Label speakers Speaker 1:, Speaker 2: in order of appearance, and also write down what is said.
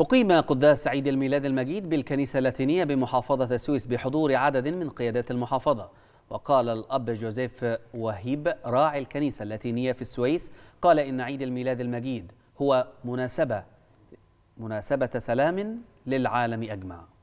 Speaker 1: أقيم قداس عيد الميلاد المجيد بالكنيسة اللاتينية بمحافظة السويس بحضور عدد من قيادات المحافظة وقال الأب جوزيف وهيب راعي الكنيسة اللاتينية في السويس قال إن عيد الميلاد المجيد هو مناسبة مناسبة سلام للعالم أجمع